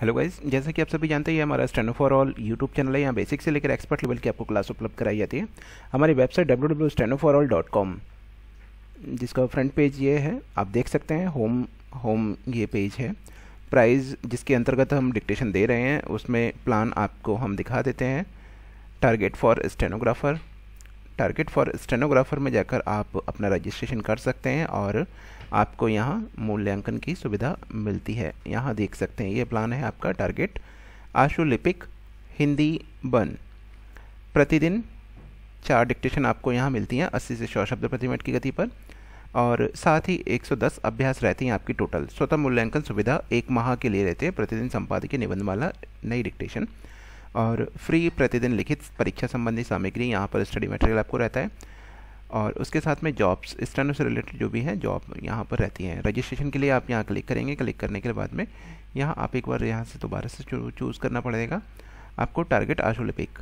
hello guys जैसा कि आप सभी जानते हैं हमारा stand for all YouTube channel है यहाँ बेसिक से लेकर एक्सपर्ट लेवल की आपको क्लास उपलब्ध कराई जाती है हमारी website W W stand for all dot com जिसका फ्रंट पेज ये है आप देख सकते हैं होम होम ये पेज है प्राइस जिसके अंतर्गत हम डिक्टेशन दे रहे हैं उसमें प्लान आपको हम दिखा देते हैं target for stenographer target for stenographer में जाकर आप अपना रजिस्ट्रेशन कर सकते हैं और आपको यहाँ मूल्यांकन की सुविधा मिलती है यहाँ देख सकते हैं ये प्लान है आपका टारगेट आशुलिपिक हिंदी बन प्रतिदिन चार डिक्टेशन आपको यहाँ मिलती हैं अस्सी से सौ शब्द प्रति मिनट की गति पर और साथ ही 110 अभ्यास रहती हैं आपकी टोटल स्वतः मूल्यांकन सुविधा एक माह के लिए रहते हैं प्रतिदिन संपादकीय निबंध वाला नई डिक्टेशन और फ्री प्रतिदिन लिखित परीक्षा संबंधी सामग्री यहाँ पर स्टडी मटेरियल आपको रहता है और उसके साथ में जॉब्स स्टैंड से रिलेटेड जो भी है जॉब यहाँ पर रहती है रजिस्ट्रेशन के लिए आप यहाँ क्लिक करेंगे क्लिक करने के बाद में यहाँ आप एक बार यहाँ से दोबारा से चूज़ करना पड़ेगा आपको टारगेट आशुलिपिक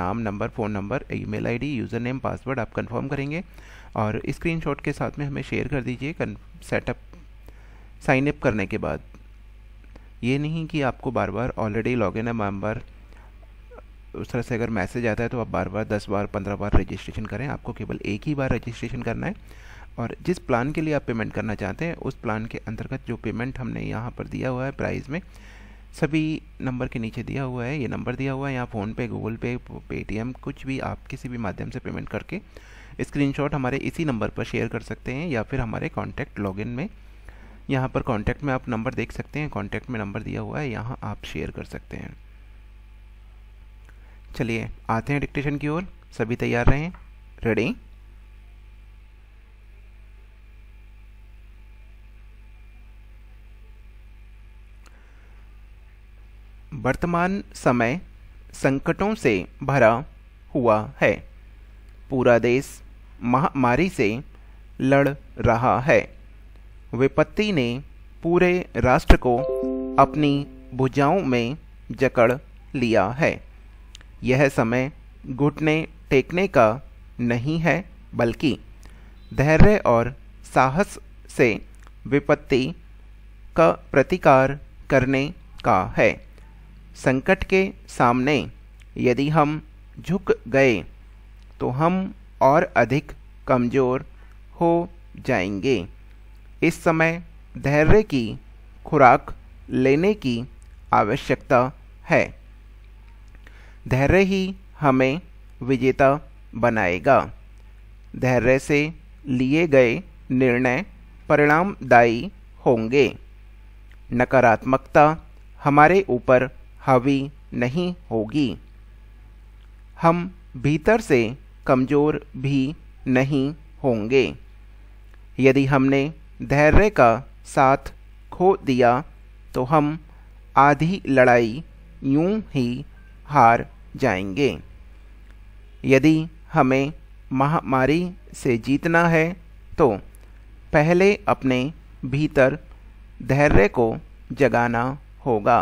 नाम number phone number email ID user name password आप कंफर्म करेंगे और स्क्रीनशॉट के साथ में हमें शेयर कर दीजिए सेटअप साइनअप करने के बाद ये नहीं कि आपको बार बार ऑलरेडी लॉगिन है मेम्बर उस तरह से अगर मैसेज आता है तो आप बार बार दस बार पंद्रह बार रजिस्ट्रेशन करें आपको केवल एक ही बार रजिस्ट्रेशन करना है और जिस प्लान के लिए आप पेमेंट करना चाहते हैं उस प्लान के अंतर्गत जो पेमेंट हमने यहाँ पर दिया हुआ है प्राइस में सभी नंबर के नीचे दिया हुआ है ये नंबर दिया हुआ है यहाँ फ़ोनपे गूगल पे पेटीएम कुछ भी आप किसी भी माध्यम से पेमेंट करके स्क्रीनशॉट हमारे इसी नंबर पर शेयर कर सकते हैं या फिर हमारे कॉन्टैक्ट लॉगिन में यहाँ पर कॉन्टैक्ट में आप नंबर देख सकते हैं कॉन्टैक्ट में नंबर दिया हुआ है यहाँ आप शेयर कर सकते हैं चलिए आते हैं डिक्टेशन की ओर सभी तैयार रहें रेडी वर्तमान समय संकटों से भरा हुआ है पूरा देश महामारी से लड़ रहा है विपत्ति ने पूरे राष्ट्र को अपनी भुजाओं में जकड़ लिया है यह समय घुटने टेकने का नहीं है बल्कि धैर्य और साहस से विपत्ति का प्रतिकार करने का है संकट के सामने यदि हम झुक गए तो हम और अधिक कमज़ोर हो जाएंगे इस समय धैर्य की खुराक लेने की आवश्यकता है धैर्य ही हमें विजेता बनाएगा धैर्य से लिए गए निर्णय परिणामदायी होंगे नकारात्मकता हमारे ऊपर हावी नहीं होगी हम भीतर से कमज़ोर भी नहीं होंगे यदि हमने धैर्य का साथ खो दिया तो हम आधी लड़ाई यूं ही हार जाएंगे यदि हमें महामारी से जीतना है तो पहले अपने भीतर धैर्य को जगाना होगा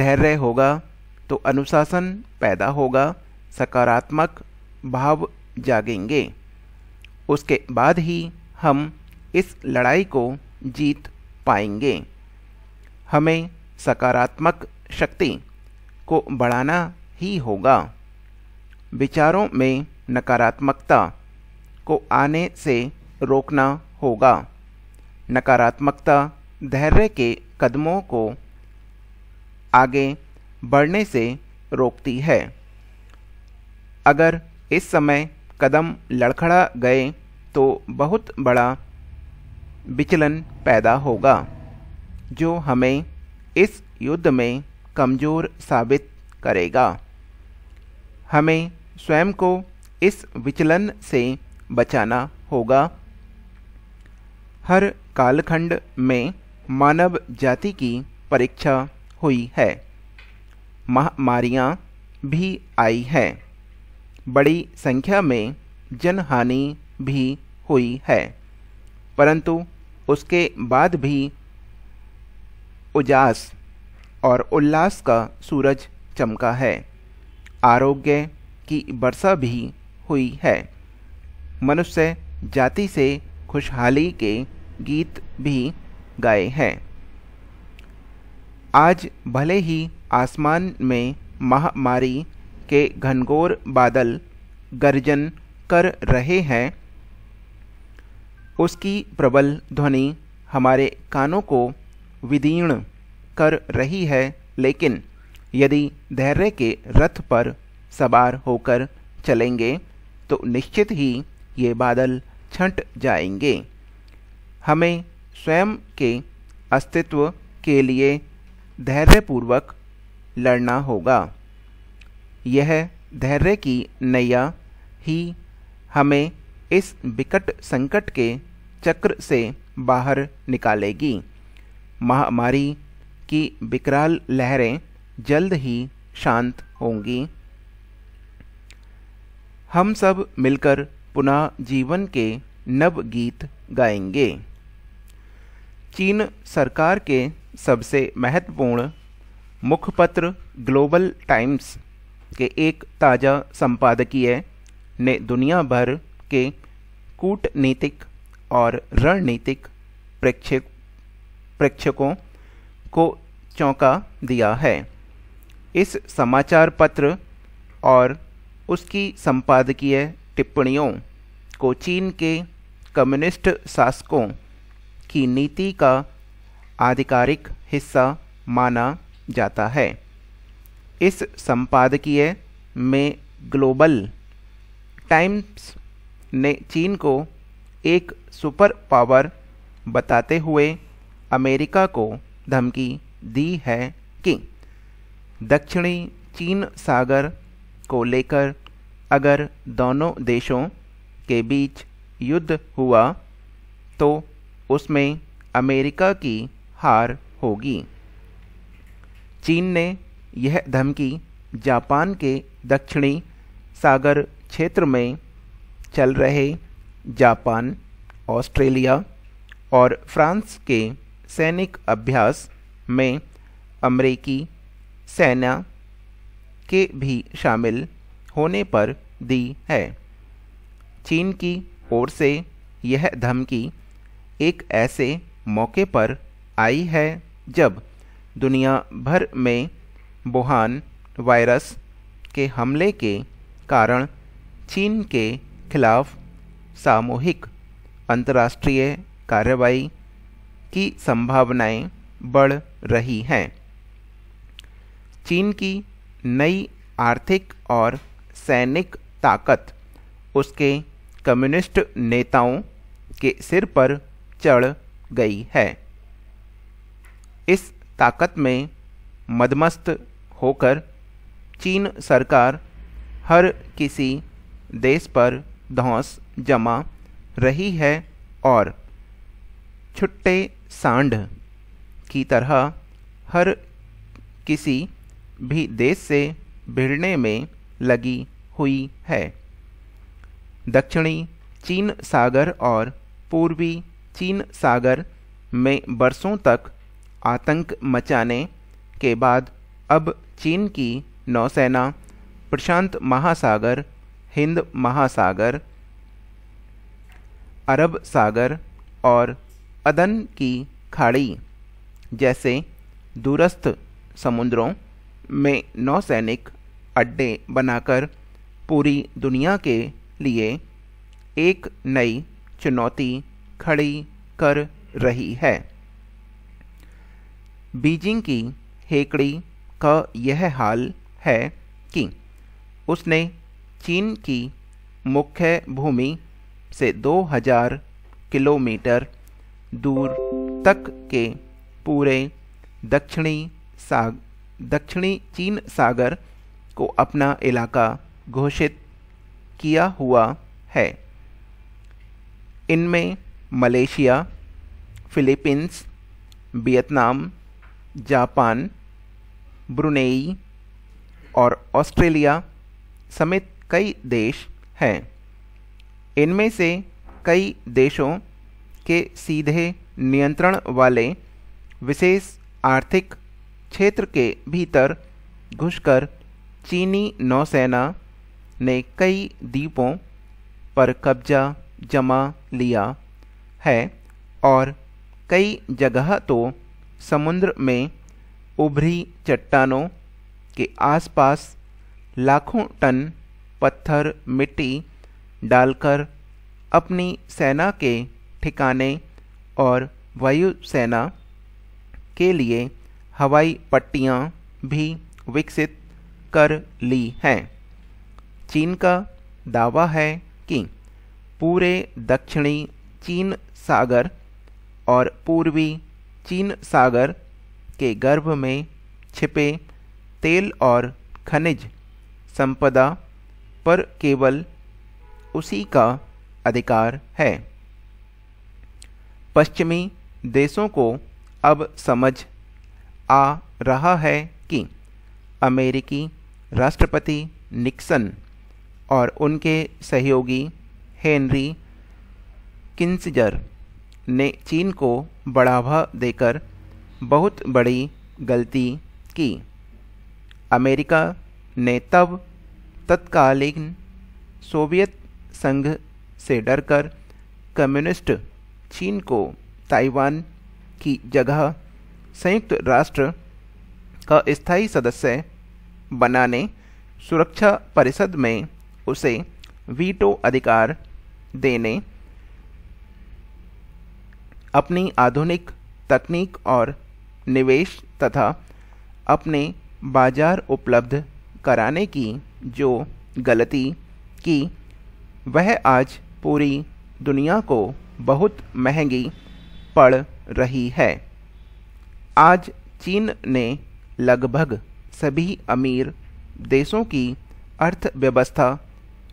धैर्य होगा तो अनुशासन पैदा होगा सकारात्मक भाव जागेंगे उसके बाद ही हम इस लड़ाई को जीत पाएंगे हमें सकारात्मक शक्ति को बढ़ाना ही होगा विचारों में नकारात्मकता को आने से रोकना होगा नकारात्मकता धैर्य के कदमों को आगे बढ़ने से रोकती है अगर इस समय कदम लड़खड़ा गए तो बहुत बड़ा विचलन पैदा होगा जो हमें इस युद्ध में कमज़ोर साबित करेगा हमें स्वयं को इस विचलन से बचाना होगा हर कालखंड में मानव जाति की परीक्षा हुई है महामारियाँ भी आई हैं बड़ी संख्या में जनहानि भी हुई है परंतु उसके बाद भी उजास और उल्लास का सूरज चमका है आरोग्य की वर्षा भी हुई है मनुष्य जाति से खुशहाली के गीत भी गाए हैं आज भले ही आसमान में महामारी के घनघोर बादल गर्जन कर रहे हैं उसकी प्रबल ध्वनि हमारे कानों को विदीर्ण कर रही है लेकिन यदि धैर्य के रथ पर सवार होकर चलेंगे तो निश्चित ही ये बादल छंट जाएंगे हमें स्वयं के अस्तित्व के लिए धैर्यपूर्वक लड़ना होगा यह धैर्य की नैया ही हमें इस विकट संकट के चक्र से बाहर निकालेगी महामारी की विकराल लहरें जल्द ही शांत होंगी हम सब मिलकर पुनः जीवन के नव गीत गाएंगे चीन सरकार के सबसे महत्वपूर्ण मुखपत्र ग्लोबल टाइम्स के एक ताज़ा संपादकीय ने दुनिया भर के कूटनीतिक और रणनीतिक प्रेक्षक प्रेक्षकों को चौंका दिया है इस समाचार पत्र और उसकी संपादकीय टिप्पणियों को चीन के कम्युनिस्ट शासकों की नीति का आधिकारिक हिस्सा माना जाता है इस संपादकीय में ग्लोबल टाइम्स ने चीन को एक सुपर पावर बताते हुए अमेरिका को धमकी दी है कि दक्षिणी चीन सागर को लेकर अगर दोनों देशों के बीच युद्ध हुआ तो उसमें अमेरिका की हार होगी चीन ने यह धमकी जापान के दक्षिणी सागर क्षेत्र में चल रहे जापान ऑस्ट्रेलिया और फ्रांस के सैनिक अभ्यास में अमरीकी सेना के भी शामिल होने पर दी है चीन की ओर से यह धमकी एक ऐसे मौके पर आई है जब दुनिया भर में बुहान वायरस के हमले के कारण चीन के खिलाफ सामूहिक अंतर्राष्ट्रीय कार्रवाई की संभावनाएं बढ़ रही हैं चीन की नई आर्थिक और सैनिक ताकत उसके कम्युनिस्ट नेताओं के सिर पर चढ़ गई है इस ताकत में मदमस्त होकर चीन सरकार हर किसी देश पर धौंस जमा रही है और छुट्टे सांड की तरह हर किसी भी देश से भिड़ने में लगी हुई है दक्षिणी चीन सागर और पूर्वी चीन सागर में बरसों तक आतंक मचाने के बाद अब चीन की नौसेना प्रशांत महासागर हिंद महासागर अरब सागर और अदन की खाड़ी जैसे दूरस्थ समुद्रों में नौसैनिक अड्डे बनाकर पूरी दुनिया के लिए एक नई चुनौती खड़ी कर रही है बीजिंग की हेकड़ी का यह हाल है कि उसने चीन की मुख्य भूमि से 2000 किलोमीटर दूर तक के पूरे दक्षिणी साग दक्षिणी चीन सागर को अपना इलाका घोषित किया हुआ है इनमें Malaysia Philippines Vietnam Japan Brunei और ऑस्ट्रेलिया समेत कई देश हैं इनमें से कई देशों के सीधे नियंत्रण वाले विशेष आर्थिक क्षेत्र के भीतर घुसकर चीनी नौसेना ने कई द्वीपों पर कब्जा जमा लिया है और कई जगह तो समुद्र में उभरी चट्टानों के आसपास लाखों टन पत्थर मिट्टी डालकर अपनी सेना के ठिकाने और वायुसेना के लिए हवाई पट्टियाँ भी विकसित कर ली हैं चीन का दावा है कि पूरे दक्षिणी चीन सागर और पूर्वी चीन सागर के गर्भ में छिपे तेल और खनिज संपदा पर केवल उसी का अधिकार है पश्चिमी देशों को अब समझ आ रहा है कि अमेरिकी राष्ट्रपति निक्सन और उनके सहयोगी हेनरी किंसजर ने चीन को बढ़ावा देकर बहुत बड़ी गलती की अमेरिका ने तब तत्कालीन सोवियत संघ से डरकर कम्युनिस्ट चीन को ताइवान की जगह संयुक्त राष्ट्र का स्थायी सदस्य बनाने सुरक्षा परिषद में उसे वीटो अधिकार देने अपनी आधुनिक तकनीक और निवेश तथा अपने बाजार उपलब्ध कराने की जो गलती की वह आज पूरी दुनिया को बहुत महंगी पड़ रही है आज चीन ने लगभग सभी अमीर देशों की अर्थव्यवस्था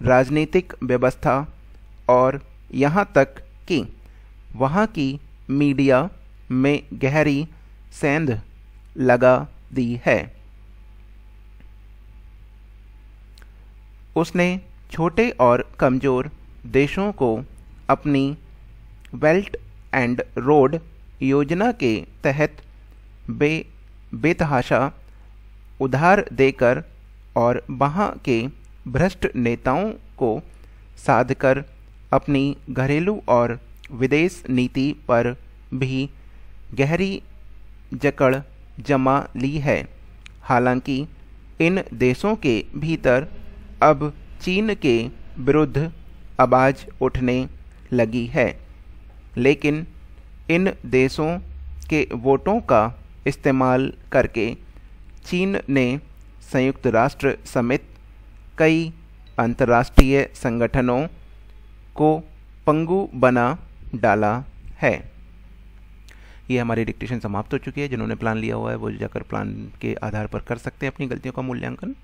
राजनीतिक व्यवस्था और यहाँ तक कि वहाँ की मीडिया में गहरी सेंध लगा दी है उसने छोटे और कमज़ोर देशों को अपनी वेल्ट एंड रोड योजना के तहत बे बेतहाशा उधार देकर और वहाँ के भ्रष्ट नेताओं को साधकर अपनी घरेलू और विदेश नीति पर भी गहरी जकड़ जमा ली है हालांकि इन देशों के भीतर अब चीन के विरुद्ध आवाज़ उठने लगी है लेकिन इन देशों के वोटों का इस्तेमाल करके चीन ने संयुक्त राष्ट्र समेत कई अंतर्राष्ट्रीय संगठनों को पंगु बना डाला है ये हमारी डिक्टेशन समाप्त हो चुकी है जिन्होंने प्लान लिया हुआ है वो जाकर प्लान के आधार पर कर सकते हैं अपनी गलतियों का मूल्यांकन